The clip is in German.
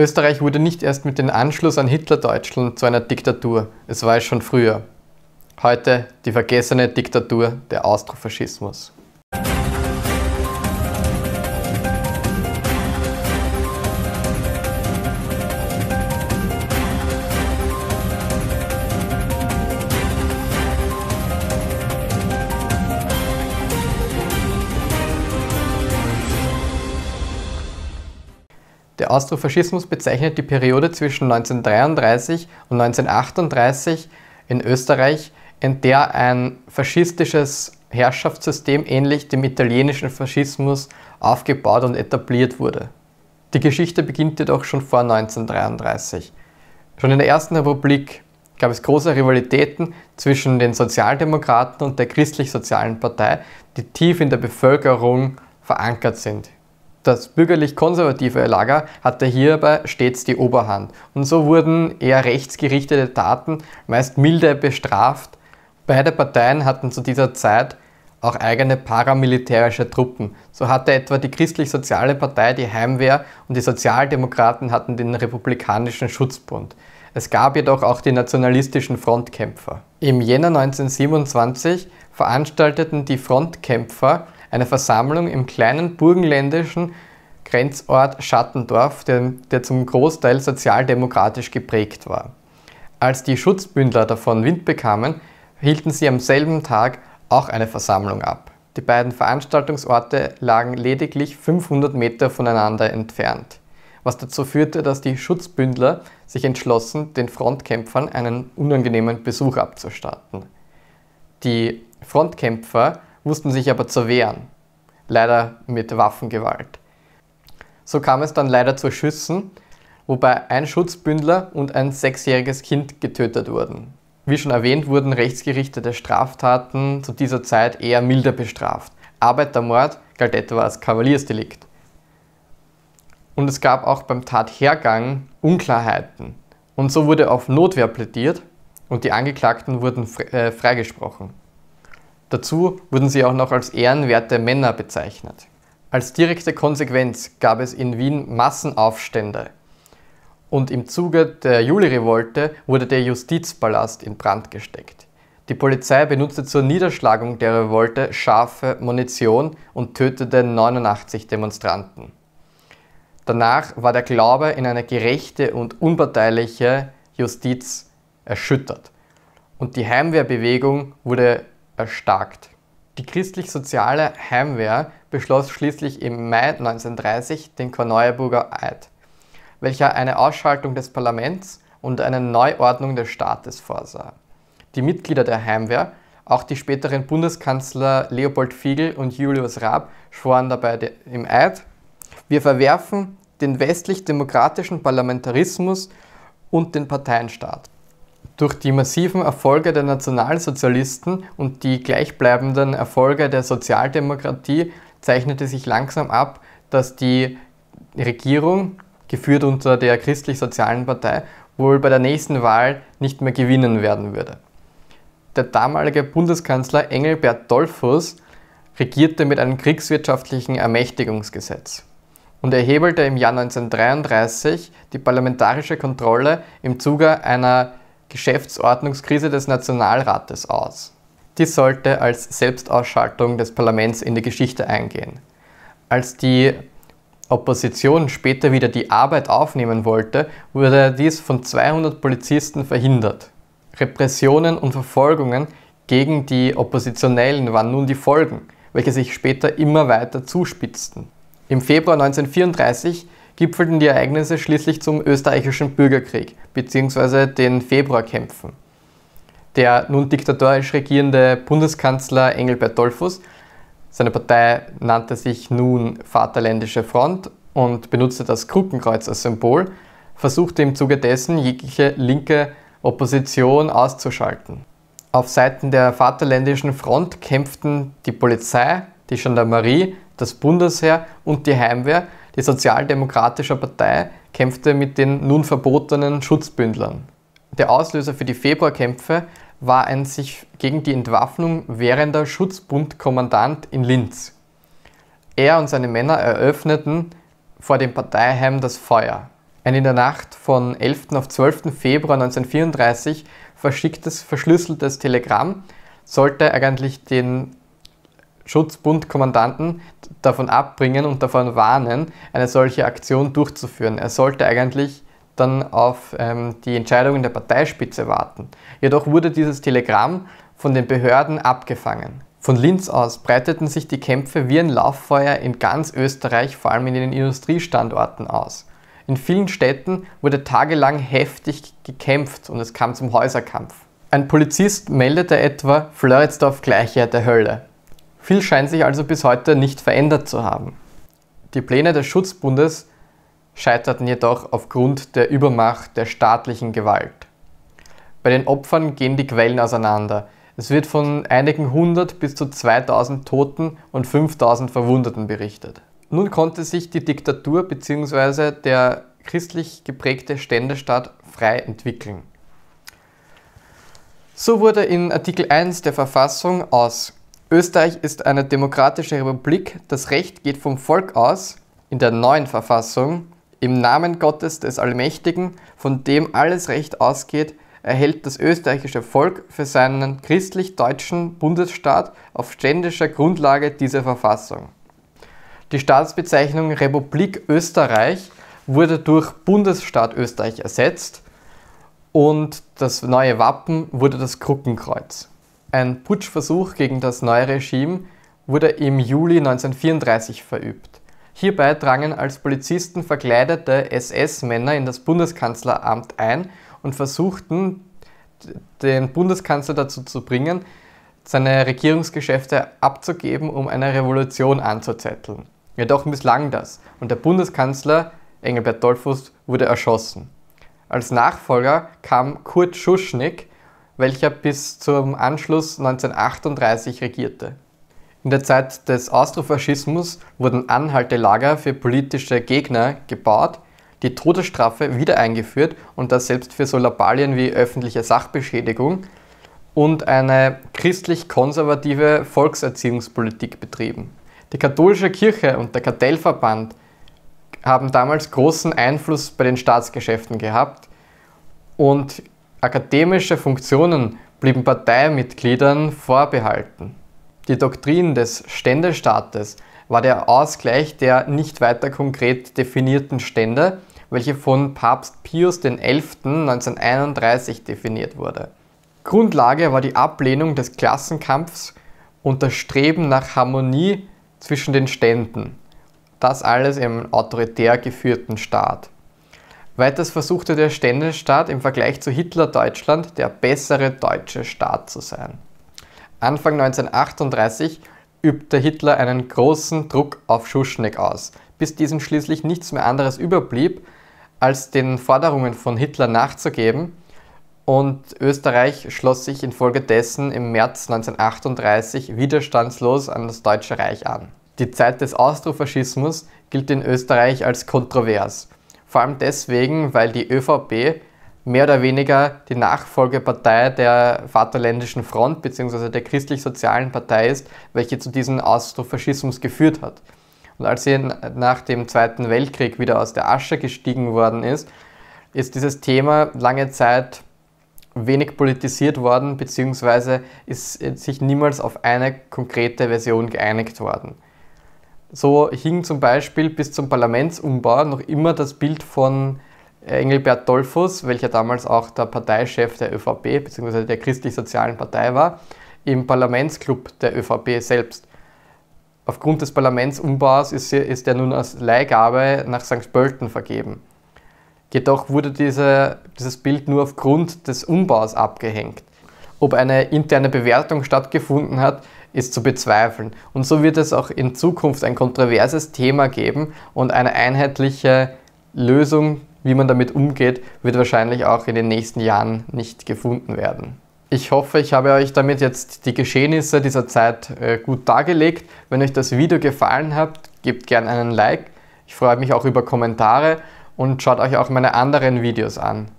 Österreich wurde nicht erst mit dem Anschluss an Hitlerdeutschland zu einer Diktatur, es war es schon früher. Heute die vergessene Diktatur der Austrofaschismus. Austrofaschismus bezeichnet die Periode zwischen 1933 und 1938 in Österreich, in der ein faschistisches Herrschaftssystem ähnlich dem italienischen Faschismus aufgebaut und etabliert wurde. Die Geschichte beginnt jedoch schon vor 1933. Schon in der Ersten Republik gab es große Rivalitäten zwischen den Sozialdemokraten und der christlich-sozialen Partei, die tief in der Bevölkerung verankert sind. Das bürgerlich-konservative Lager hatte hierbei stets die Oberhand und so wurden eher rechtsgerichtete Taten meist milde bestraft. Beide Parteien hatten zu dieser Zeit auch eigene paramilitärische Truppen. So hatte etwa die Christlich-Soziale Partei die Heimwehr und die Sozialdemokraten hatten den Republikanischen Schutzbund. Es gab jedoch auch die nationalistischen Frontkämpfer. Im Jänner 1927 veranstalteten die Frontkämpfer eine Versammlung im kleinen burgenländischen Grenzort Schattendorf, der, der zum Großteil sozialdemokratisch geprägt war. Als die Schutzbündler davon Wind bekamen, hielten sie am selben Tag auch eine Versammlung ab. Die beiden Veranstaltungsorte lagen lediglich 500 Meter voneinander entfernt, was dazu führte, dass die Schutzbündler sich entschlossen, den Frontkämpfern einen unangenehmen Besuch abzustatten. Die Frontkämpfer wussten sich aber zu wehren, leider mit Waffengewalt. So kam es dann leider zu Schüssen, wobei ein Schutzbündler und ein sechsjähriges Kind getötet wurden. Wie schon erwähnt, wurden rechtsgerichtete Straftaten zu dieser Zeit eher milder bestraft. Arbeitermord galt etwa als Kavaliersdelikt. Und es gab auch beim Tathergang Unklarheiten. Und so wurde auf Notwehr plädiert und die Angeklagten wurden äh, freigesprochen. Dazu wurden sie auch noch als ehrenwerte Männer bezeichnet. Als direkte Konsequenz gab es in Wien Massenaufstände und im Zuge der Juli-Revolte wurde der Justizpalast in Brand gesteckt. Die Polizei benutzte zur Niederschlagung der Revolte scharfe Munition und tötete 89 Demonstranten. Danach war der Glaube in eine gerechte und unparteiliche Justiz erschüttert und die Heimwehrbewegung wurde erstarkt. Die christlich-soziale Heimwehr beschloss schließlich im Mai 1930 den Korneuburger Eid, welcher eine Ausschaltung des Parlaments und eine Neuordnung des Staates vorsah. Die Mitglieder der Heimwehr, auch die späteren Bundeskanzler Leopold Fiegel und Julius Raab, schworen dabei im Eid, wir verwerfen den westlich-demokratischen Parlamentarismus und den Parteienstaat. Durch die massiven Erfolge der Nationalsozialisten und die gleichbleibenden Erfolge der Sozialdemokratie zeichnete sich langsam ab, dass die Regierung, geführt unter der christlich-sozialen Partei, wohl bei der nächsten Wahl nicht mehr gewinnen werden würde. Der damalige Bundeskanzler Engelbert Dollfuss regierte mit einem kriegswirtschaftlichen Ermächtigungsgesetz und erhebelte im Jahr 1933 die parlamentarische Kontrolle im Zuge einer Geschäftsordnungskrise des Nationalrates aus. Dies sollte als Selbstausschaltung des Parlaments in die Geschichte eingehen. Als die Opposition später wieder die Arbeit aufnehmen wollte, wurde dies von 200 Polizisten verhindert. Repressionen und Verfolgungen gegen die Oppositionellen waren nun die Folgen, welche sich später immer weiter zuspitzten. Im Februar 1934 gipfelten die Ereignisse schließlich zum österreichischen Bürgerkrieg bzw. den Februarkämpfen. Der nun diktatorisch regierende Bundeskanzler Engelbert Dollfuss, seine Partei nannte sich nun Vaterländische Front und benutzte das Krückenkreuz als Symbol, versuchte im Zuge dessen jegliche linke Opposition auszuschalten. Auf Seiten der Vaterländischen Front kämpften die Polizei, die Gendarmerie, das Bundesheer und die Heimwehr die Sozialdemokratische Partei kämpfte mit den nun verbotenen Schutzbündlern. Der Auslöser für die Februarkämpfe war ein sich gegen die Entwaffnung wehrender Schutzbundkommandant in Linz. Er und seine Männer eröffneten vor dem Parteiheim das Feuer. Ein in der Nacht von 11. auf 12. Februar 1934 verschicktes verschlüsseltes Telegramm sollte eigentlich den Schutzbundkommandanten davon abbringen und davon warnen, eine solche Aktion durchzuführen. Er sollte eigentlich dann auf ähm, die Entscheidungen der Parteispitze warten. Jedoch wurde dieses Telegramm von den Behörden abgefangen. Von Linz aus breiteten sich die Kämpfe wie ein Lauffeuer in ganz Österreich, vor allem in den Industriestandorten aus. In vielen Städten wurde tagelang heftig gekämpft und es kam zum Häuserkampf. Ein Polizist meldete etwa Floridsdorf gleiche der Hölle. Viel scheint sich also bis heute nicht verändert zu haben. Die Pläne des Schutzbundes scheiterten jedoch aufgrund der Übermacht der staatlichen Gewalt. Bei den Opfern gehen die Quellen auseinander. Es wird von einigen hundert bis zu 2000 Toten und 5000 Verwundeten berichtet. Nun konnte sich die Diktatur bzw. der christlich geprägte Ständestaat frei entwickeln. So wurde in Artikel 1 der Verfassung aus Österreich ist eine demokratische Republik, das Recht geht vom Volk aus, in der neuen Verfassung, im Namen Gottes des Allmächtigen, von dem alles Recht ausgeht, erhält das österreichische Volk für seinen christlich-deutschen Bundesstaat auf ständischer Grundlage diese Verfassung. Die Staatsbezeichnung Republik Österreich wurde durch Bundesstaat Österreich ersetzt und das neue Wappen wurde das Kruckenkreuz. Ein Putschversuch gegen das neue Regime wurde im Juli 1934 verübt. Hierbei drangen als Polizisten verkleidete SS-Männer in das Bundeskanzleramt ein und versuchten, den Bundeskanzler dazu zu bringen, seine Regierungsgeschäfte abzugeben, um eine Revolution anzuzetteln. Jedoch misslang das und der Bundeskanzler Engelbert Dollfuss wurde erschossen. Als Nachfolger kam Kurt Schuschnigg, welcher bis zum Anschluss 1938 regierte. In der Zeit des Austrofaschismus wurden Anhaltelager für politische Gegner gebaut, die Todesstrafe wieder eingeführt und das selbst für so Lappalien wie öffentliche Sachbeschädigung und eine christlich-konservative Volkserziehungspolitik betrieben. Die katholische Kirche und der Kartellverband haben damals großen Einfluss bei den Staatsgeschäften gehabt und Akademische Funktionen blieben Parteimitgliedern vorbehalten. Die Doktrin des Ständestaates war der Ausgleich der nicht weiter konkret definierten Stände, welche von Papst Pius XI. 1931 definiert wurde. Grundlage war die Ablehnung des Klassenkampfs und das Streben nach Harmonie zwischen den Ständen. Das alles im autoritär geführten Staat. Weiters versuchte der Ständestaat im Vergleich zu Hitler-Deutschland der bessere deutsche Staat zu sein. Anfang 1938 übte Hitler einen großen Druck auf Schuschnigg aus, bis diesem schließlich nichts mehr anderes überblieb, als den Forderungen von Hitler nachzugeben und Österreich schloss sich infolgedessen im März 1938 widerstandslos an das Deutsche Reich an. Die Zeit des Austrofaschismus gilt in Österreich als kontrovers vor allem deswegen, weil die ÖVP mehr oder weniger die Nachfolgepartei der Vaterländischen Front bzw. der christlich-sozialen Partei ist, welche zu diesem Ausdruck Faschismus geführt hat. Und als sie nach dem Zweiten Weltkrieg wieder aus der Asche gestiegen worden ist, ist dieses Thema lange Zeit wenig politisiert worden, bzw. ist sich niemals auf eine konkrete Version geeinigt worden. So hing zum Beispiel bis zum Parlamentsumbau noch immer das Bild von Engelbert Dollfuss, welcher damals auch der Parteichef der ÖVP bzw. der christlich-sozialen Partei war, im Parlamentsclub der ÖVP selbst. Aufgrund des Parlamentsumbaus ist, ist er nun als Leihgabe nach St. Pölten vergeben. Jedoch wurde diese, dieses Bild nur aufgrund des Umbaus abgehängt. Ob eine interne Bewertung stattgefunden hat, ist zu bezweifeln. Und so wird es auch in Zukunft ein kontroverses Thema geben und eine einheitliche Lösung, wie man damit umgeht, wird wahrscheinlich auch in den nächsten Jahren nicht gefunden werden. Ich hoffe, ich habe euch damit jetzt die Geschehnisse dieser Zeit äh, gut dargelegt. Wenn euch das Video gefallen hat, gebt gerne einen Like. Ich freue mich auch über Kommentare und schaut euch auch meine anderen Videos an.